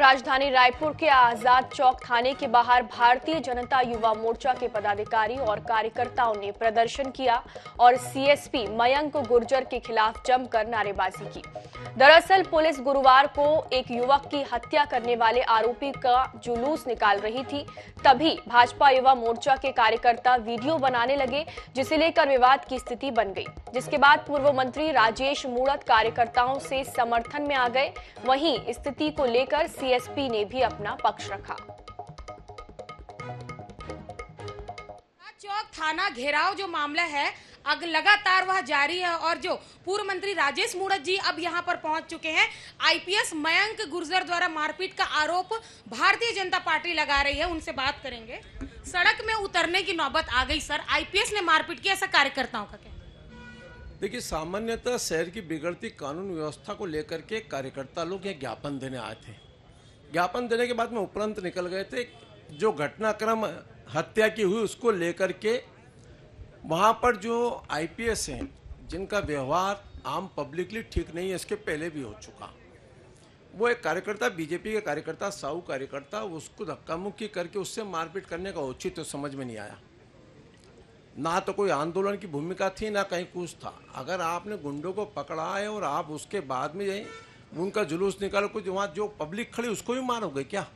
राजधानी रायपुर के आजाद चौक थाने के बाहर भारतीय जनता युवा मोर्चा के पदाधिकारी और कार्यकर्ताओं ने प्रदर्शन किया और सीएसपी मयंक गुर्जर के खिलाफ जमकर नारेबाजी की दरअसल पुलिस गुरुवार को एक युवक की हत्या करने वाले आरोपी का जुलूस निकाल रही थी तभी भाजपा युवा मोर्चा के कार्यकर्ता वीडियो बनाने लगे जिसे लेकर विवाद की स्थिति बन गई जिसके बाद पूर्व मंत्री राजेश मूड़त कार्यकर्ताओं से समर्थन में आ गए वहीं स्थिति को लेकर सी डीएसपी ने भी अपना पक्ष रखा चौक थाना घेराव जो मामला है अग लगातार वह जारी है और जो पूर्व मंत्री राजेश मूरत जी अब यहां पर पहुंच चुके हैं आईपीएस मयंक गुर्जर द्वारा मारपीट का आरोप भारतीय जनता पार्टी लगा रही है उनसे बात करेंगे सड़क में उतरने की नौबत आ गई सर आईपीएस ने मारपीट की ऐसा कार्यकर्ताओं का कहना देखिए सामान्यतः शहर की बिगड़ती कानून व्यवस्था को लेकर के कार्यकर्ता लोग यहाँ ज्ञापन देने आए थे ज्ञापन देने के बाद में उपरांत निकल गए थे जो घटनाक्रम हत्या की हुई उसको लेकर के वहाँ पर जो आईपीएस हैं जिनका व्यवहार आम पब्लिकली ठीक नहीं है इसके पहले भी हो चुका वो एक कार्यकर्ता बीजेपी के कार्यकर्ता साहू कार्यकर्ता उसको धक्का मुक्की करके उससे मारपीट करने का औचित्य तो समझ में नहीं आया ना तो कोई आंदोलन की भूमिका थी ना कहीं कुछ था अगर आपने गुंडों को पकड़ा है और आप उसके बाद में जाए उनका जुलूस निकालो कुछ वहाँ जो पब्लिक खड़ी उसको भी मारोगे क्या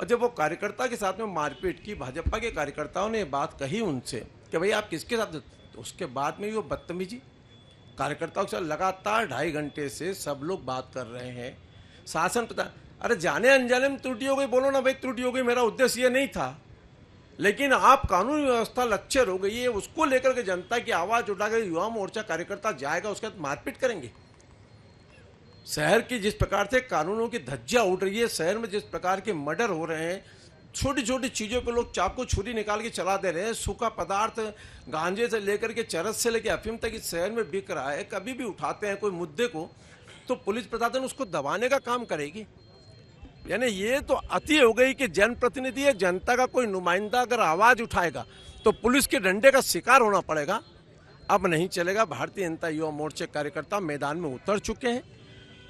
और जब वो कार्यकर्ता के साथ में मारपीट की भाजपा के कार्यकर्ताओं ने बात कही उनसे कि भाई आप किसके साथ तो उसके बाद में वो बदतमीजी कार्यकर्ताओं के साथ लगातार ढाई घंटे से सब लोग बात कर रहे हैं शासन प्रधान अरे जाने अनजाने में त्रुटि हो गई बोलो ना भाई त्रुटि हो गई मेरा उद्देश्य ये नहीं था लेकिन आप कानून व्यवस्था लक्षर हो गई है उसको लेकर के जनता की आवाज़ उठाकर युवा मोर्चा कार्यकर्ता जाएगा उसके बाद मारपीट करेंगे शहर की जिस प्रकार से कानूनों की धज्जियाँ उठ रही है शहर में जिस प्रकार के मर्डर हो रहे हैं छोटी छोटी चीज़ों पे लोग चाकू छुरी निकाल के चला दे रहे हैं सूखा पदार्थ गांजे से लेकर के चरस से लेकर अफीम तक इस शहर में बिक रहा है कभी भी उठाते हैं कोई मुद्दे को तो पुलिस प्रशासन उसको दबाने का काम करेगी यानी ये तो अति हो गई कि जनप्रतिनिधि या जनता का कोई नुमाइंदा अगर आवाज़ उठाएगा तो पुलिस के डंडे का शिकार होना पड़ेगा अब नहीं चलेगा भारतीय जनता युवा मोर्चे कार्यकर्ता मैदान में उतर चुके हैं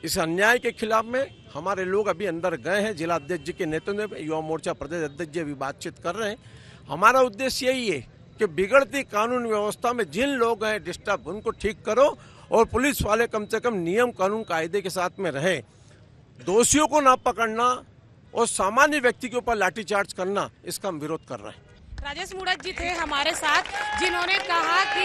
इस अन्याय के खिलाफ में हमारे लोग अभी अंदर गए हैं जिला अध्यक्ष जी के नेतृत्व में युवा मोर्चा प्रदेश अध्यक्ष जी अभी बातचीत कर रहे हैं हमारा उद्देश्य यही है कि बिगड़ती कानून व्यवस्था में जिन लोग हैं डिस्टर्ब उनको ठीक करो और पुलिस वाले कम से कम नियम कानून कायदे के साथ में रहें दोषियों को ना पकड़ना और सामान्य व्यक्ति के ऊपर लाठीचार्ज करना इसका हम विरोध कर रहे हैं राजेश मुड़क जी थे हमारे साथ जिन्होंने कहा कि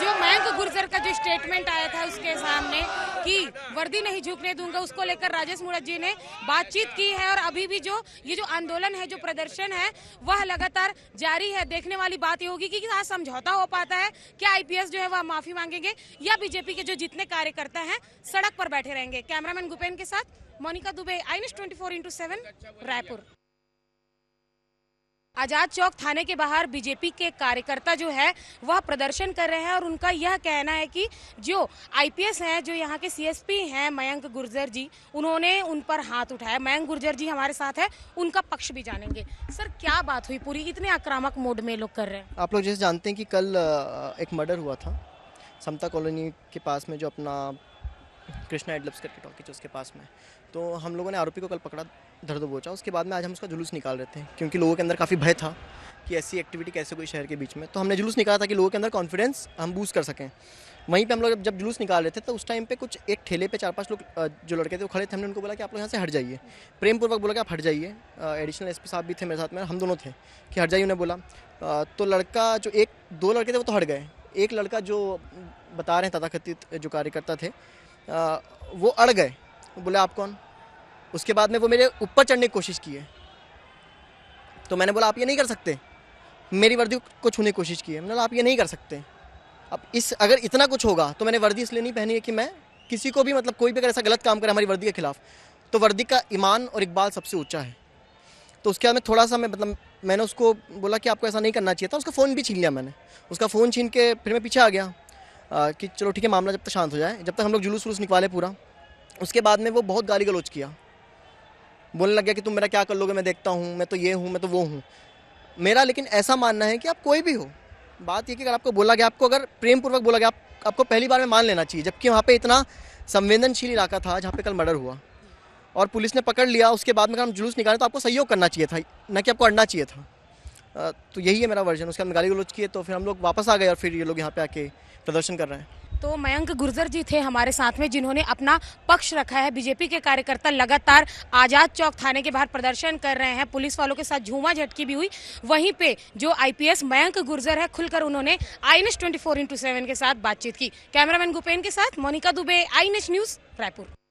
जो मयंक गुर्जर का जो स्टेटमेंट आया था उसके सामने कि वर्दी नहीं झुकने दूंगा उसको लेकर राजेश मुड़क जी ने बातचीत की है और अभी भी जो ये जो आंदोलन है जो प्रदर्शन है वह लगातार जारी है देखने वाली बात ये होगी कि आज समझौता हो पाता है क्या आईपीएस जो है वह माफी मांगेंगे या बीजेपी के जो जितने कार्यकर्ता है सड़क पर बैठे रहेंगे कैमरामैन गुपेन के साथ Monika Dubey I news twenty four into seven Raipur Azad Chowk थाने के बाहर बीजेपी के कार्यकर्ता जो है वह प्रदर्शन कर रहे हैं और उनका यह कहना है कि जो आईपीएस हैं जो यहाँ के सीएसपी हैं मयंक गुर्जर जी उन्होंने उन पर हाथ उठाया मयंक गुर्जर जी हमारे साथ है उनका पक्ष भी जानेंगे सर क्या बात हुई पूरी इतने आक्रामक मोड में लोग कर रहे हैं आप लोग जैसे जानते हैं कि कल एक मर्डर हुआ था समता कॉलोनी के पास में जो अपना कृष्णा एडलब्स करके टॉकी उसके पास में तो हम लोगों ने आरोपी को कल पकड़ा धर दो बोचा उसके बाद में आज हम उसका जुलूस निकाल रहे थे क्योंकि लोगों के अंदर काफ़ी भय था कि ऐसी एक्टिविटी कैसे कोई शहर के बीच में तो हमने जुलूस निकाला था कि लोगों के अंदर कॉन्फिडेंस हम बूस कर सकें वहीं पे हम लोग जब जुलूस निकाल रहे थे तो उस टाइम पे कुछ एक ठेले पे चार पांच लोग जो लड़के थे वो खड़े थे हमने उनको बोला कि आप लोग यहाँ से हट जाइए प्रेमपूर्वक बोला कि आप हट जाइए एडिशनल एसपी साहब भी थे मेरे साथ में हम दोनों थे कि हट जाइए उन्हें बोला तो लड़का जो एक दो लड़के थे वो तो हट गए एक लड़का जो बता रहे हैं तथाकथित जो कार्यकर्ता थे वो अड़ गए बोले आप कौन उसके बाद में वो मेरे ऊपर चढ़ने की कोशिश की है तो मैंने बोला आप ये नहीं कर सकते मेरी वर्दी को छूने की कोशिश की है मैंने आप ये नहीं कर सकते अब इस अगर इतना कुछ होगा तो मैंने वर्दी इसलिए नहीं पहनी है कि मैं किसी को भी मतलब कोई भी अगर ऐसा गलत काम करे हमारी वर्दी के खिलाफ तो वर्दी का ईमान और इकबाल सबसे ऊंचा है तो उसके बाद में थोड़ा सा मैं मतलब मैंने उसको बोला कि आपको ऐसा नहीं करना चाहिए था उसका फ़ोन भी छीन लिया मैंने उसका फ़ोन छीन के फिर मैं पीछे आ गया कि चलो ठीक है मामला जब तक शांत हो जाए जब तक हम लोग जुलूस वलूस निकाले पूरा उसके बाद में वो बहुत गाली गलोच किया बोलने लग गया कि तुम मेरा क्या कर लोगे मैं देखता हूँ मैं तो ये हूँ मैं तो वो हूँ मेरा लेकिन ऐसा मानना है कि आप कोई भी हो बात यह कि अगर आपको बोला गया आपको अगर प्रेम पूर्वक बोला गया आप, आपको पहली बार में मान लेना चाहिए जबकि वहाँ पे इतना संवेदनशील इलाका था जहाँ पे कल मर्डर हुआ और पुलिस ने पकड़ लिया उसके बाद में अगर हम जुलूस निकाले तो आपको सहयोग करना चाहिए था ना कि आपको अड़ना चाहिए था तो यही है मेरा वर्जन उसके अंदर गाली गलोच किए तो फिर हम लोग वापस आ गए और फिर ये लोग यहाँ पे आके प्रदर्शन कर रहे हैं तो मयंक गुर्जर जी थे हमारे साथ में जिन्होंने अपना पक्ष रखा है बीजेपी के कार्यकर्ता लगातार आजाद चौक थाने के बाहर प्रदर्शन कर रहे हैं पुलिस वालों के साथ झूमा झटकी भी हुई वहीं पे जो आईपीएस मयंक गुर्जर है खुलकर उन्होंने I N S twenty four into seven के साथ बातचीत की कैमरामैन गुपेन के साथ मोनिका दुबे आई न्यूज रायपुर